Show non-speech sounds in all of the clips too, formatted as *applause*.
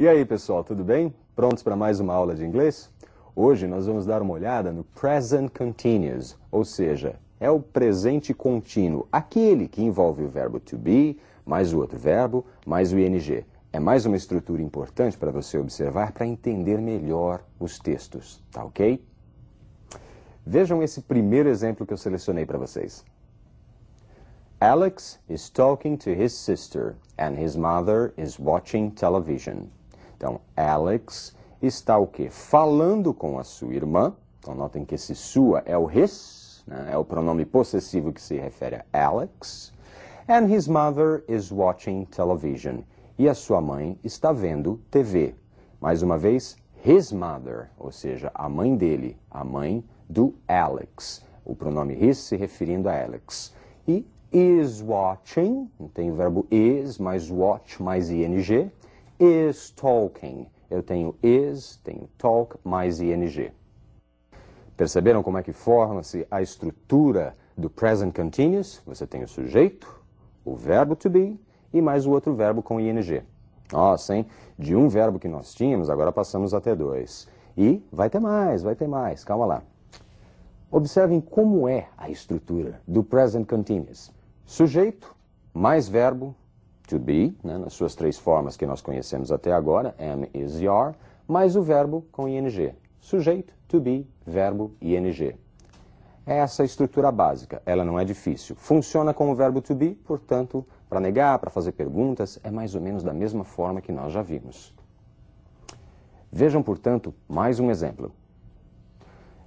E aí, pessoal, tudo bem? Prontos para mais uma aula de inglês? Hoje nós vamos dar uma olhada no present continuous, ou seja, é o presente contínuo, aquele que envolve o verbo to be, mais o outro verbo, mais o ing. É mais uma estrutura importante para você observar para entender melhor os textos, tá ok? Vejam esse primeiro exemplo que eu selecionei para vocês. Alex is talking to his sister and his mother is watching television. Então, Alex está o quê? Falando com a sua irmã. Então, notem que esse sua é o his, né? é o pronome possessivo que se refere a Alex. And his mother is watching television. E a sua mãe está vendo TV. Mais uma vez, his mother, ou seja, a mãe dele, a mãe do Alex. O pronome his se referindo a Alex. E is watching, tem o verbo is mais watch mais ing, is talking. Eu tenho is, tenho talk, mais ing. Perceberam como é que forma-se a estrutura do present continuous? Você tem o sujeito, o verbo to be e mais o outro verbo com ing. Nossa, hein? De um verbo que nós tínhamos, agora passamos até dois. E vai ter mais, vai ter mais, calma lá. Observem como é a estrutura do present continuous. Sujeito, mais verbo, to be, né, nas suas três formas que nós conhecemos até agora, am, is, are, mais o verbo com ing. Sujeito, to be, verbo, ing. É essa estrutura básica, ela não é difícil. Funciona com o verbo to be, portanto, para negar, para fazer perguntas, é mais ou menos da mesma forma que nós já vimos. Vejam, portanto, mais um exemplo.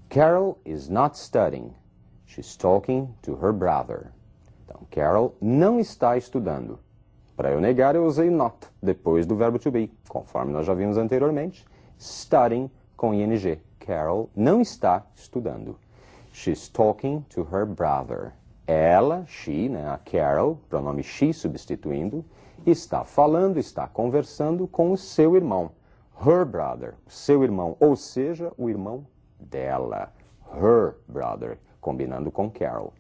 Carol is not studying. She's talking to her brother. Então, Carol não está estudando. Para eu negar, eu usei not depois do verbo to be, conforme nós já vimos anteriormente. Studying com ing. Carol não está estudando. She's talking to her brother. Ela, she, né, a Carol, pronome she substituindo, está falando, está conversando com o seu irmão. Her brother, seu irmão, ou seja, o irmão dela. Her brother, combinando com Carol.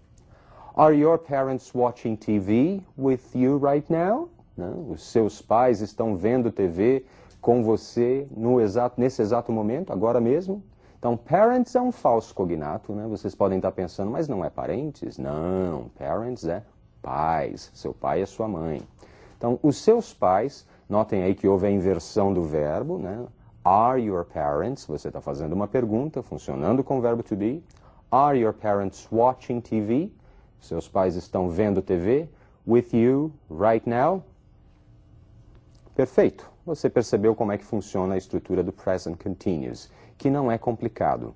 Are your parents watching TV with you right now? Não, os seus pais estão vendo TV com você no exato, nesse exato momento, agora mesmo? Então, parents é um falso cognato, né? Vocês podem estar pensando, mas não é parentes? Não, parents é pais, seu pai é sua mãe. Então, os seus pais, notem aí que houve a inversão do verbo, né? Are your parents, você está fazendo uma pergunta, funcionando com o verbo to be. Are your parents watching TV? Seus pais estão vendo TV. With you right now. Perfeito. Você percebeu como é que funciona a estrutura do present continuous, que não é complicado.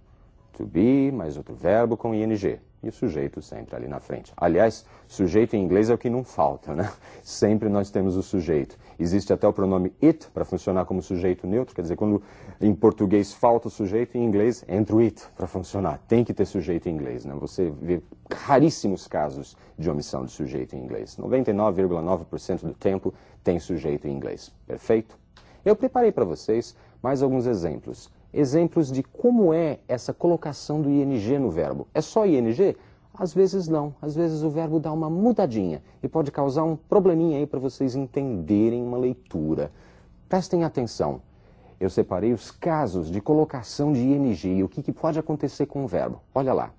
To be mais outro verbo com ing e o sujeito sempre ali na frente. Aliás, sujeito em inglês é o que não falta, né? *laughs* Sempre nós temos o sujeito. Existe até o pronome it para funcionar como sujeito neutro, quer dizer, quando em português falta o sujeito, em inglês entra o it para funcionar. Tem que ter sujeito em inglês, né? Você vê raríssimos casos de omissão de sujeito em inglês. 99,9% do tempo tem sujeito em inglês. Perfeito? Eu preparei para vocês mais alguns exemplos exemplos de como é essa colocação do ing no verbo. É só ing? Às vezes não, às vezes o verbo dá uma mudadinha e pode causar um probleminha aí para vocês entenderem uma leitura. Prestem atenção. Eu separei os casos de colocação de ing e o que, que pode acontecer com o verbo. Olha lá.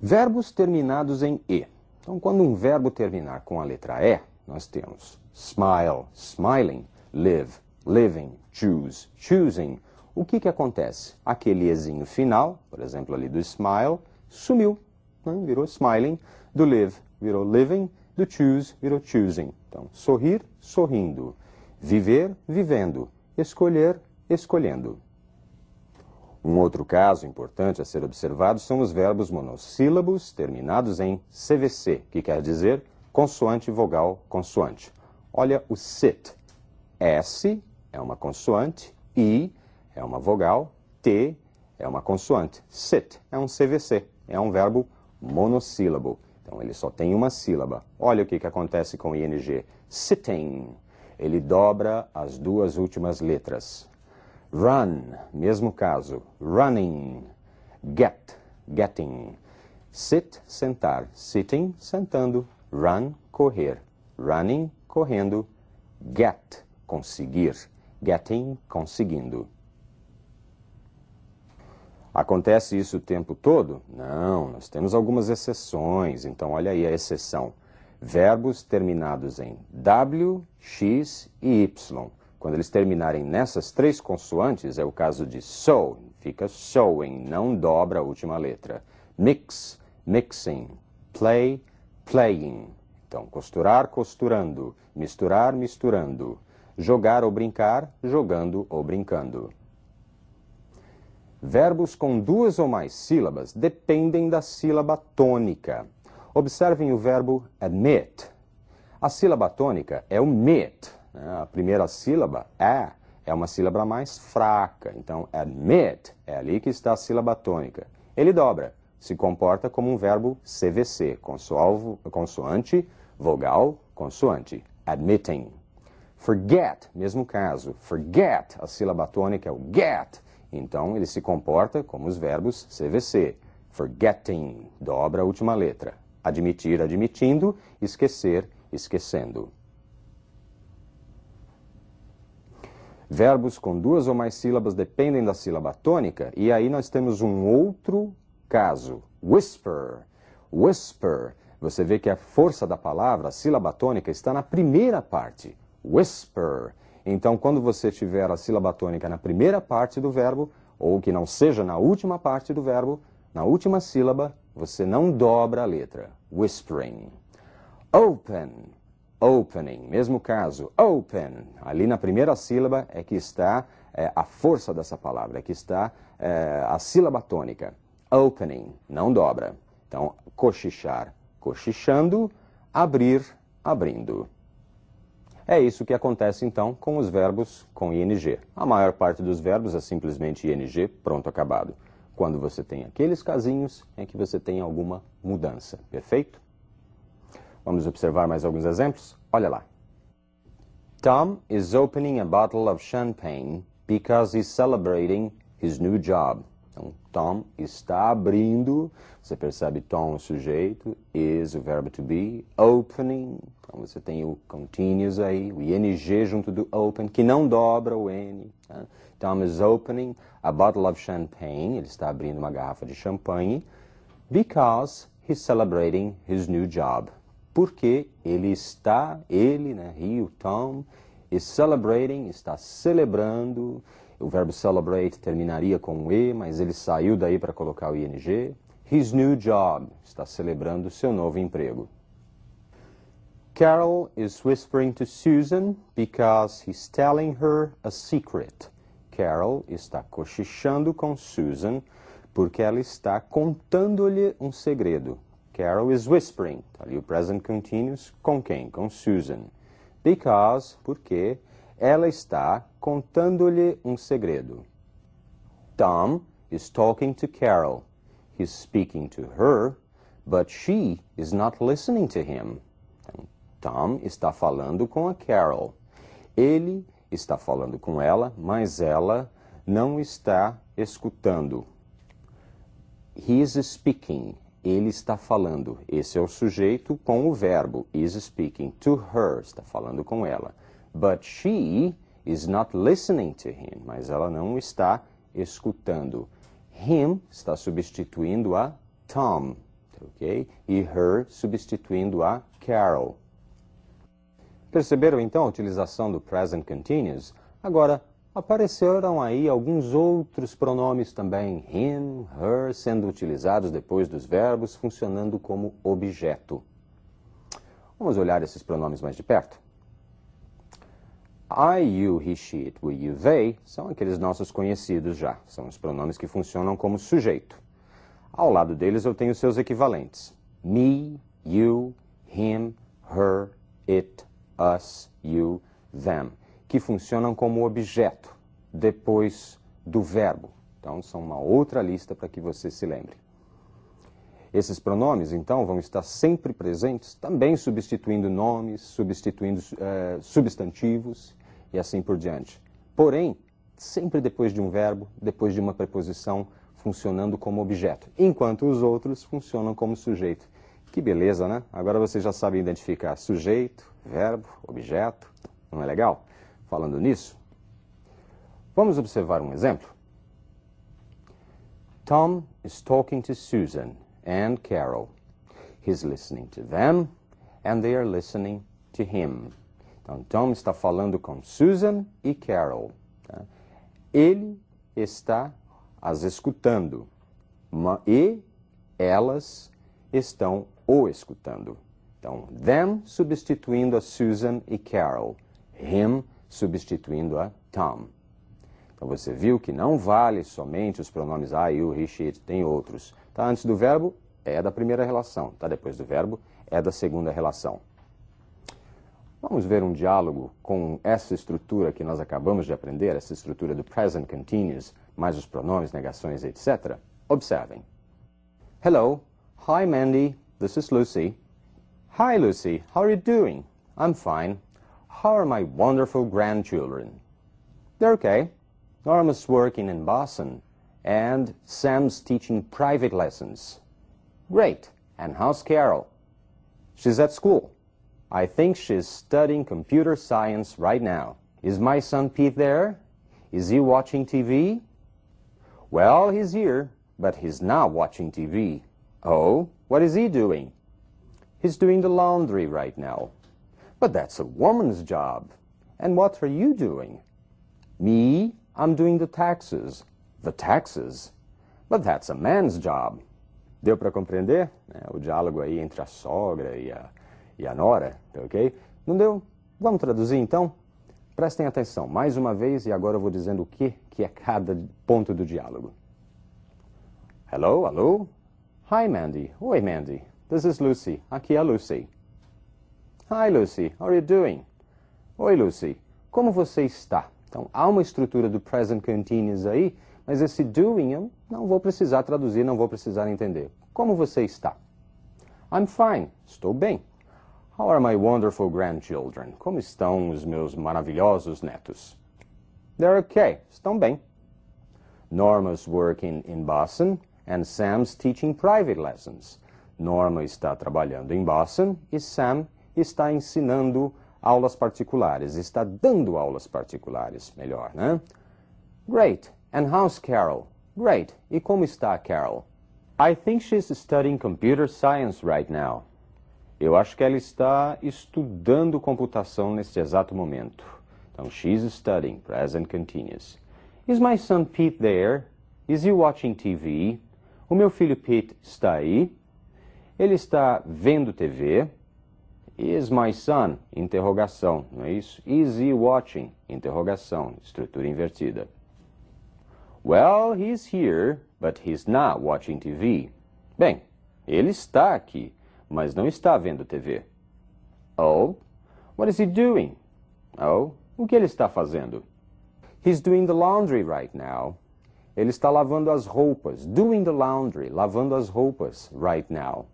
Verbos terminados em e. Então, quando um verbo terminar com a letra e, nós temos smile, smiling, live, living, choose, choosing, o que, que acontece? Aquele Ezinho final, por exemplo, ali do smile, sumiu, né? virou smiling, do live virou living, do choose virou choosing. Então, sorrir, sorrindo, viver, vivendo, escolher, escolhendo. Um outro caso importante a ser observado são os verbos monossílabos terminados em CVC, que quer dizer consoante, vogal, consoante. Olha o sit. S é uma consoante, I é uma vogal, T é uma consoante, sit é um CVC, é um verbo monossílabo. Então ele só tem uma sílaba. Olha o que, que acontece com ing. Sitting. Ele dobra as duas últimas letras. Run, mesmo caso. Running. Get, getting. Sit, sentar. Sitting, sentando. Run, correr. Running, correndo. Get, conseguir. Getting, conseguindo. Acontece isso o tempo todo? Não, nós temos algumas exceções. Então, olha aí a exceção. Verbos terminados em W, X e Y. Quando eles terminarem nessas três consoantes, é o caso de sew, fica sewing, não dobra a última letra. Mix, mixing. Play, playing. Então, costurar, costurando. Misturar, misturando. Jogar ou brincar, jogando ou brincando. Verbos com duas ou mais sílabas dependem da sílaba tônica. Observem o verbo admit. A sílaba tônica é o mit. Né? A primeira sílaba, a, é, é uma sílaba mais fraca. Então, admit é ali que está a sílaba tônica. Ele dobra, se comporta como um verbo CVC, consoante, vogal, consoante. Admitting. Forget, mesmo caso. Forget, a sílaba tônica é o get então, ele se comporta como os verbos CVC. Forgetting, dobra a última letra. Admitir, admitindo. Esquecer, esquecendo. Verbos com duas ou mais sílabas dependem da sílaba tônica. E aí nós temos um outro caso. Whisper. Whisper. Você vê que a força da palavra, a sílaba tônica, está na primeira parte. Whisper. Então, quando você tiver a sílaba tônica na primeira parte do verbo, ou que não seja na última parte do verbo, na última sílaba, você não dobra a letra. Whispering. Open. Opening. Mesmo caso. Open. Ali na primeira sílaba é que está é, a força dessa palavra, é que está é, a sílaba tônica. Opening. Não dobra. Então, cochichar. Cochichando. Abrir. Abrindo. É isso que acontece então com os verbos com ing. A maior parte dos verbos é simplesmente ing, pronto, acabado. Quando você tem aqueles casinhos, é que você tem alguma mudança, perfeito? Vamos observar mais alguns exemplos? Olha lá. Tom is opening a bottle of champagne because he's celebrating his new job. Então, Tom está abrindo. Você percebe Tom, o sujeito, is, o verbo to be, opening. Então, você tem o continuous aí, o ing junto do open, que não dobra o n. Tá? Tom is opening a bottle of champagne. Ele está abrindo uma garrafa de champanhe. Because he's celebrating his new job. Porque ele está, ele, né, he, o Tom, is celebrating, está celebrando o verbo celebrate terminaria com um E, mas ele saiu daí para colocar o ING. His new job. Está celebrando seu novo emprego. Carol is whispering to Susan because he's telling her a secret. Carol está cochichando com Susan porque ela está contando-lhe um segredo. Carol is whispering, está ali o present continuous, com quem? Com Susan. Because, porque ela está contando-lhe um segredo. Tom is talking to Carol. He's speaking to her, but she is not listening to him. Então, Tom está falando com a Carol. Ele está falando com ela, mas ela não está escutando. He is speaking. Ele está falando. Esse é o sujeito com o verbo is speaking to her, está falando com ela. But she is not listening to him. Mas ela não está escutando. Him está substituindo a Tom, ok? E her substituindo a Carol. Perceberam então a utilização do present continuous? Agora, apareceram aí alguns outros pronomes também, him, her, sendo utilizados depois dos verbos, funcionando como objeto. Vamos olhar esses pronomes mais de perto. I, you, he, she, it, we, you, they são aqueles nossos conhecidos já. São os pronomes que funcionam como sujeito. Ao lado deles eu tenho seus equivalentes. Me, you, him, her, it, us, you, them, que funcionam como objeto depois do verbo. Então são uma outra lista para que você se lembre. Esses pronomes, então, vão estar sempre presentes, também substituindo nomes, substituindo eh, substantivos e assim por diante. Porém, sempre depois de um verbo, depois de uma preposição, funcionando como objeto, enquanto os outros funcionam como sujeito. Que beleza, né? Agora vocês já sabem identificar sujeito, verbo, objeto. Não é legal? Falando nisso, vamos observar um exemplo. Tom is talking to Susan and Carol. He's listening to them and they are listening to him. Então, Tom está falando com Susan e Carol. Tá? Ele está as escutando e elas estão o escutando. Então, them substituindo a Susan e Carol, him substituindo a Tom. Então, você viu que não vale somente os pronomes I, you, he, she, tem outros. Está antes do verbo, é da primeira relação. Está depois do verbo, é da segunda relação. Vamos ver um diálogo com essa estrutura que nós acabamos de aprender, essa estrutura do present continuous, mais os pronomes, negações, etc. Observem. Hello. Hi, Mandy. This is Lucy. Hi, Lucy. How are you doing? I'm fine. How are my wonderful grandchildren? They're okay. Norma's working in Boston, and Sam's teaching private lessons. Great. And how's Carol? She's at school. I think she's studying computer science right now. Is my son Pete there? Is he watching TV? Well, he's here, but he's not watching TV. Oh, what is he doing? He's doing the laundry right now. But that's a woman's job. And what are you doing? Me? I'm doing the taxes. The taxes? But that's a man's job. Deu para compreender o diálogo aí entre a sogra e a, e a nora, ok? Não deu? Vamos traduzir então? Prestem atenção, mais uma vez, e agora eu vou dizendo o que, que é cada ponto do diálogo. Hello, hello. Hi, Mandy. Oi, Mandy. This is Lucy. Aqui é a Lucy. Hi, Lucy. How are you doing? Oi, Lucy. Como você está? Então, há uma estrutura do present continuous aí, mas esse doing eu não vou precisar traduzir, não vou precisar entender. Como você está? I'm fine. Estou bem. How are my wonderful grandchildren? Como estão os meus maravilhosos netos? They're okay. Estão bem. Norma's working in Boston and Sam's teaching private lessons. Norma está trabalhando em Boston e Sam está ensinando aulas particulares, está dando aulas particulares, melhor, né? Great. And how's Carol? Great. E como está Carol? I think she's studying computer science right now. Eu acho que ela está estudando computação neste exato momento. Então, she's studying present continuous. Is my son Pete there? Is he watching TV? O meu filho Pete está aí? Ele está vendo TV? Is my son? Interrogação, não é isso? Is he watching? Interrogação, estrutura invertida. Well, he's here, but he's not watching TV. Bem, ele está aqui, mas não está vendo TV. Oh, what is he doing? Oh, o que ele está fazendo? He's doing the laundry right now. Ele está lavando as roupas. Doing the laundry, lavando as roupas right now.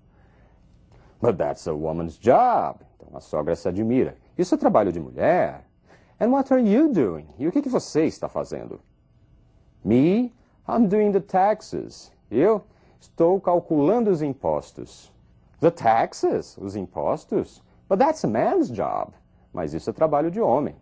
But that's a woman's job. Então a sogra se admira. Isso é trabalho de mulher. And what are you doing? E o que, que você está fazendo? Me, I'm doing the taxes. Eu estou calculando os impostos. The taxes, os impostos. But that's a man's job. Mas isso é trabalho de homem.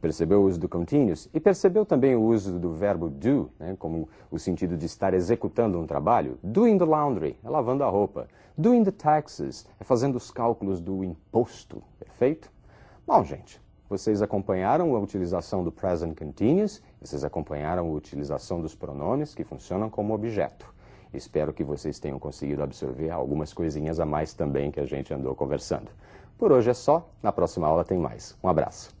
Percebeu o uso do continuous e percebeu também o uso do verbo do, né, como o sentido de estar executando um trabalho. Doing the laundry é lavando a roupa. Doing the taxes é fazendo os cálculos do imposto. Perfeito? É Bom, gente, vocês acompanharam a utilização do present continuous, vocês acompanharam a utilização dos pronomes que funcionam como objeto. Espero que vocês tenham conseguido absorver algumas coisinhas a mais também que a gente andou conversando. Por hoje é só, na próxima aula tem mais. Um abraço.